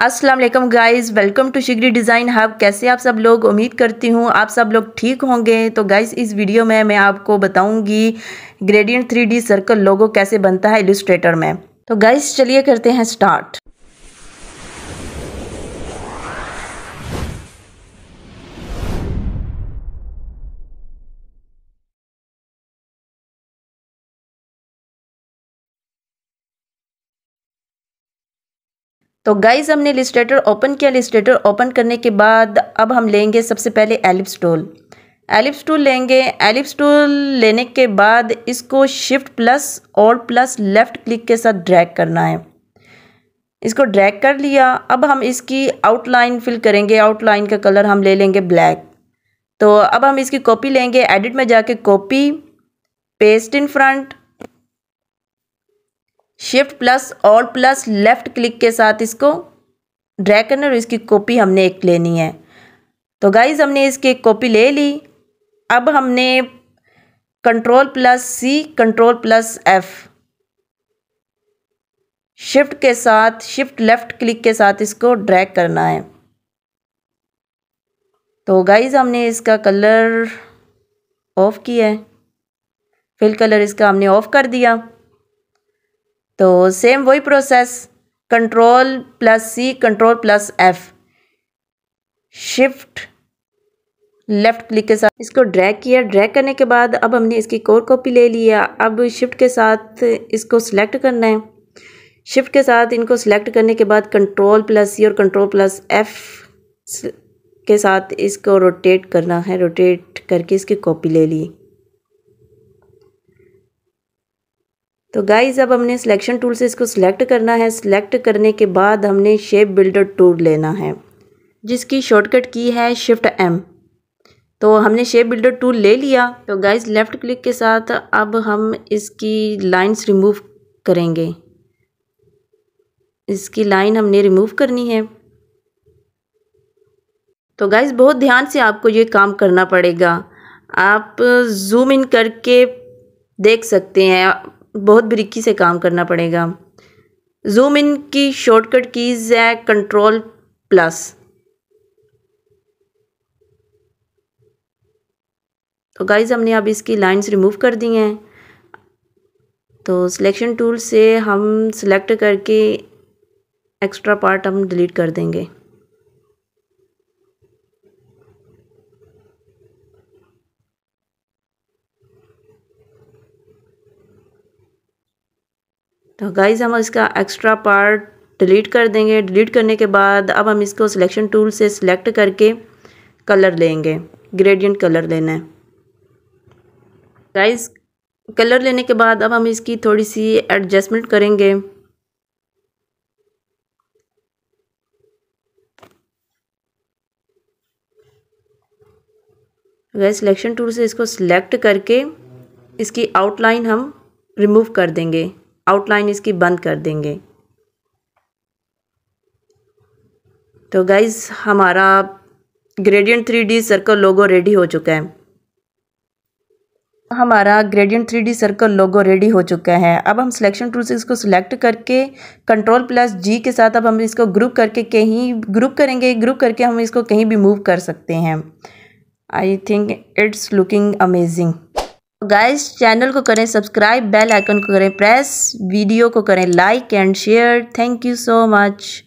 अस्सलाम वालेकुम guys welcome to Shigri design hub कैसे आप सब लोग उम्मीद करती हूँ आप सब लोग ठीक होंगे तो गाइस इस वीडियो में मैं आपको बताऊंगी ग्रेडियंट थ्री सर्कल लोगो कैसे बनता है इलिस्ट्रेटर में तो गाइस चलिए करते हैं स्टार्ट तो गाइज हमने लिस्टेटर ओपन किया लिस्टेटर ओपन करने के बाद अब हम लेंगे सबसे पहले एलिप्स टूल एलिप्स टूल लेंगे एलिप्स टूल लेने के बाद इसको शिफ्ट प्लस और प्लस लेफ़्ट क्लिक के साथ ड्रैग करना है इसको ड्रैग कर लिया अब हम इसकी आउटलाइन फिल करेंगे आउटलाइन का कलर हम ले लेंगे ब्लैक तो अब हम इसकी कॉपी लेंगे एडिट में जाके copy paste in front shift plus और प्लस लेफ़्ट क्लिक के साथ इसको ड्रैग करना और इसकी कॉपी हमने एक लेनी है तो गाइज हमने इसकी एक कॉपी ले ली अब हमने control plus C control plus F shift के साथ शिफ्ट लेफ़्ट क्लिक के साथ इसको ड्रैग करना है तो गाइज हमने इसका कलर ऑफ़ किया है फिल कलर इसका हमने ऑफ़ कर दिया तो सेम वही process control plus C control plus F shift left click के साथ इसको ड्रैग किया ड्रैग करने के बाद अब हमने इसकी कोर कॉपी ले लिया अब शिफ्ट के साथ इसको सिलेक्ट करना है शिफ्ट के साथ इनको सिलेक्ट करने के बाद कंट्रोल प्लस सी और कंट्रोल प्लस एफ के साथ इसको रोटेट करना है रोटेट करके इसकी कॉपी ले ली तो गाइज अब हमने सिलेक्शन टूल से इसको सिलेक्ट करना है सिलेक्ट करने के बाद हमने शेप बिल्डर टूल लेना है जिसकी शॉर्टकट की है शिफ्ट एम तो हमने शेप बिल्डर टूल ले लिया तो गाइज लेफ़्ट क्लिक के साथ अब हम इसकी लाइंस रिमूव करेंगे इसकी लाइन हमने रिमूव करनी है तो गाइज बहुत ध्यान से आपको ये काम करना पड़ेगा आप जूम इन करके देख सकते हैं बहुत बरीकी से काम करना पड़ेगा जूम इन की शॉर्टकट कीज़ है कंट्रोल प्लस तो गाइज हमने अब इसकी लाइंस रिमूव कर दी हैं तो सिलेक्शन टूल से हम सिलेक्ट करके एक्स्ट्रा पार्ट हम डिलीट कर देंगे तो गाइज हम इसका एक्स्ट्रा पार्ट डिलीट कर देंगे डिलीट करने के बाद अब हम इसको सिलेक्शन टूल से सिलेक्ट करके कलर लेंगे ग्रेडियंट कलर लेना है गाइज कलर लेने के बाद अब हम इसकी थोड़ी सी एडजस्टमेंट करेंगे गैस सिलेक्शन टूल से इसको सिलेक्ट करके इसकी आउटलाइन हम रिमूव कर देंगे आउटलाइन इसकी बंद कर देंगे तो गाइज़ हमारा gradient three D circle logo ready हो चुका है हमारा gradient three D circle logo ready हो चुका है अब हम सिलेक्शन टूल से इसको सिलेक्ट करके कंट्रोल प्लस जी के साथ अब हम इसको ग्रुप करके कहीं ग्रुप करेंगे ग्रुप करके हम इसको कहीं भी मूव कर सकते हैं I think it's looking amazing guys तो चैनल को करें सब्सक्राइब बेल आइकन को करें प्रेस वीडियो को करें like and share thank you so much